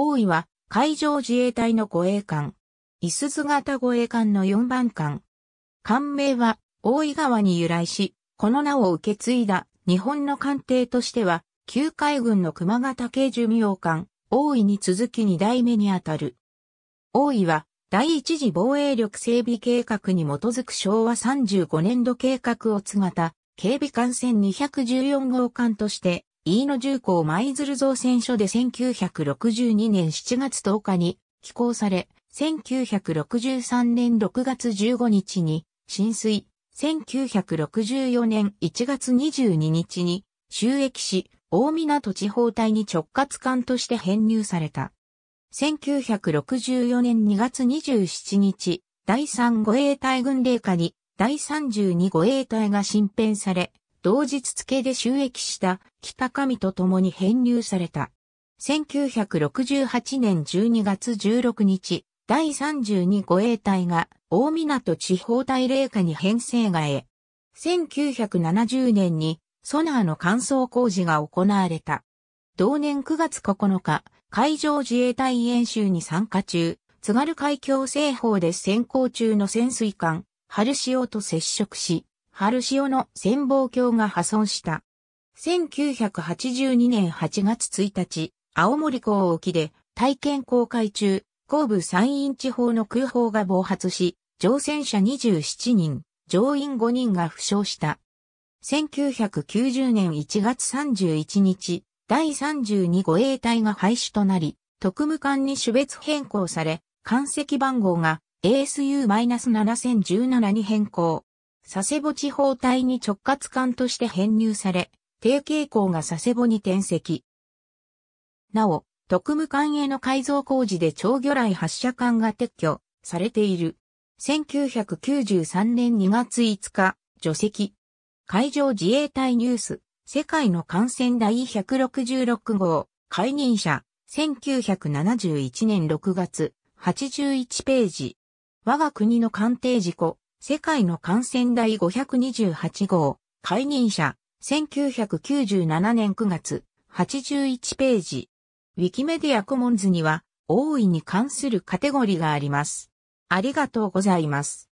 大井は海上自衛隊の護衛艦。いすず型護衛艦の4番艦。艦名は大井川に由来し、この名を受け継いだ日本の艦艇としては、旧海軍の熊型系寿命艦、大井に続き2代目にあたる。大井は第一次防衛力整備計画に基づく昭和35年度計画を継がた、警備艦船214号艦として飯野重工舞鶴造船所で1962年7月10日に寄港され、1963年6月15日に浸水、1964年1月22日に収益し、大港地方隊に直轄艦として編入された。1964年2月27日、第3護衛隊軍令下に第32護衛隊が新編され、同日付で収益した北上と共に編入された。1968年12月16日、第32護衛隊が大港地方大霊下に編成外へ。1970年にソナーの乾燥工事が行われた。同年9月9日、海上自衛隊演習に参加中、津軽海峡西方で先行中の潜水艦、春潮と接触し、春潮の潜望鏡が破損した。1982年8月1日、青森港沖で体験公開中、後部山陰地方の空砲が暴発し、乗船者27人、乗員5人が負傷した。1990年1月31日、第32護衛隊が廃止となり、特務艦に種別変更され、艦籍番号が ASU-7017 に変更。佐世保地方隊に直轄艦として編入され、定型校が佐世保に転籍。なお、特務艦への改造工事で長魚雷発射艦が撤去されている。1993年2月5日、除籍。海上自衛隊ニュース、世界の艦船第166号、解任者、1971年6月、81ページ。我が国の艦艇事故、世界の感染第528号、解任者、1997年9月、81ページ。ウィキメディアコモンズには、大いに関するカテゴリーがあります。ありがとうございます。